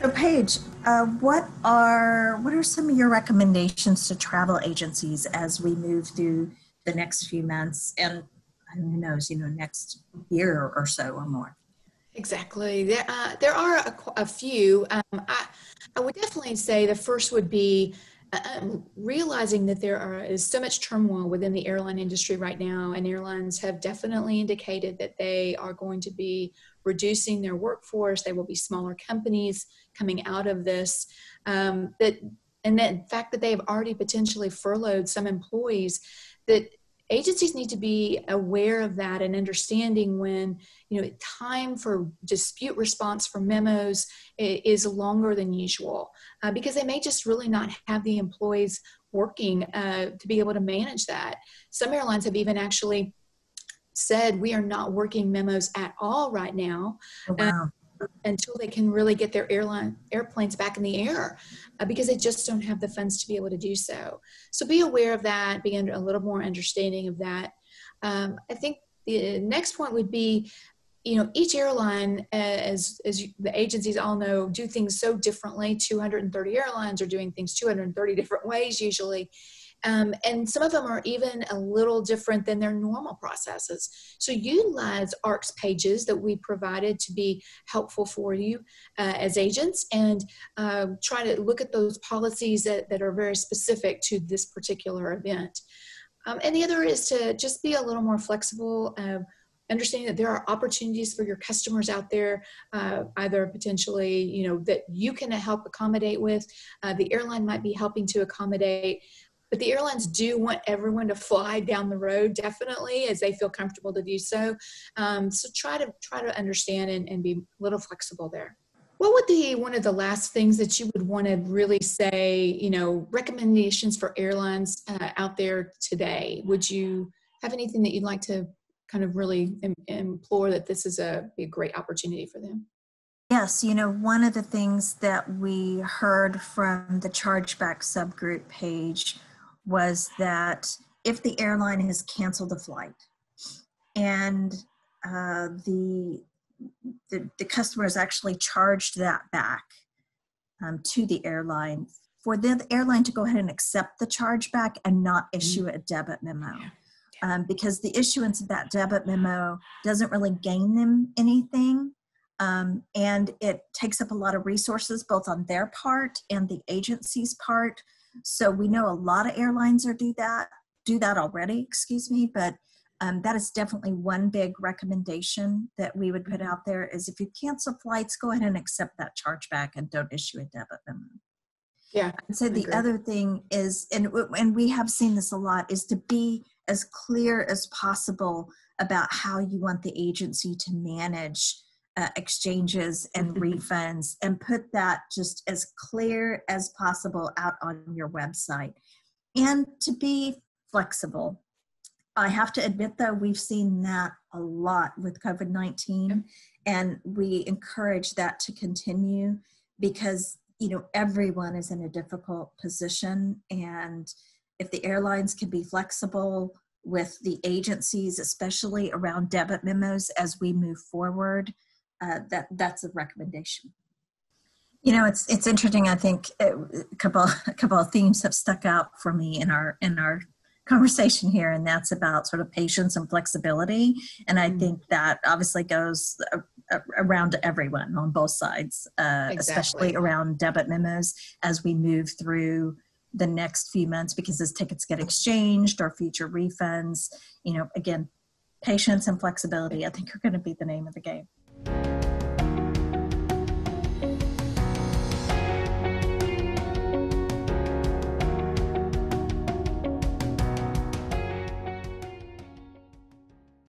So, Paige, uh, what are what are some of your recommendations to travel agencies as we move through the next few months and who knows, you know, next year or so or more? Exactly. There, uh, there are a, a few. Um, I, I would definitely say the first would be uh, realizing that there are, is so much turmoil within the airline industry right now, and airlines have definitely indicated that they are going to be reducing their workforce. They will be smaller companies coming out of this. Um, that and the fact that they have already potentially furloughed some employees, that agencies need to be aware of that and understanding when you know time for dispute response for memos is longer than usual uh, because they may just really not have the employees working uh, to be able to manage that some airlines have even actually said we are not working memos at all right now oh, wow until they can really get their airline airplanes back in the air uh, because they just don't have the funds to be able to do so so be aware of that be under, a little more understanding of that um, i think the next point would be you know each airline uh, as as you, the agencies all know do things so differently 230 airlines are doing things 230 different ways usually um, and some of them are even a little different than their normal processes. So utilize ARCS pages that we provided to be helpful for you uh, as agents and uh, try to look at those policies that, that are very specific to this particular event. Um, and the other is to just be a little more flexible. Um, understanding that there are opportunities for your customers out there uh, either potentially you know that you can help accommodate with uh, the airline might be helping to accommodate but the airlines do want everyone to fly down the road definitely as they feel comfortable to do so um, so try to try to understand and, and be a little flexible there what would be one of the last things that you would want to really say you know recommendations for airlines uh, out there today would you have anything that you'd like to kind of really Im- implore that this is a, a great opportunity for them Yes, you know, one of the things that we heard from the chargeback subgroup page was that if the airline has canceled a flight and uh, the, the, the customer has actually charged that back um, to the airline for the, airline to go ahead and accept the charge back and not mm-hmm. issue a debit memo um, because the issuance of that debit memo doesn't really gain them anything um, and it takes up a lot of resources both on their part and the agency's part so we know a lot of airlines are do that do that already, excuse me, but um, that is definitely one big recommendation that we would put mm-hmm. out there is if you cancel flights, go ahead and accept that charge back and don't issue a debit memo. Yeah. And so the other thing is, and, and we have seen this a lot, is to be as clear as possible about how you want the agency to manage uh, exchanges and refunds and put that just as clear as possible out on your website and to be flexible. I have to admit, though, we've seen that a lot with COVID 19, yep. and we encourage that to continue because you know everyone is in a difficult position and if the airlines can be flexible with the agencies especially around debit memos as we move forward uh, that that's a recommendation. You know, it's it's interesting. I think a couple a couple of themes have stuck out for me in our in our conversation here, and that's about sort of patience and flexibility. And I mm-hmm. think that obviously goes around everyone on both sides, uh, exactly. especially around debit memos as we move through the next few months because as tickets get exchanged or future refunds, you know, again, patience and flexibility, I think are going to be the name of the game.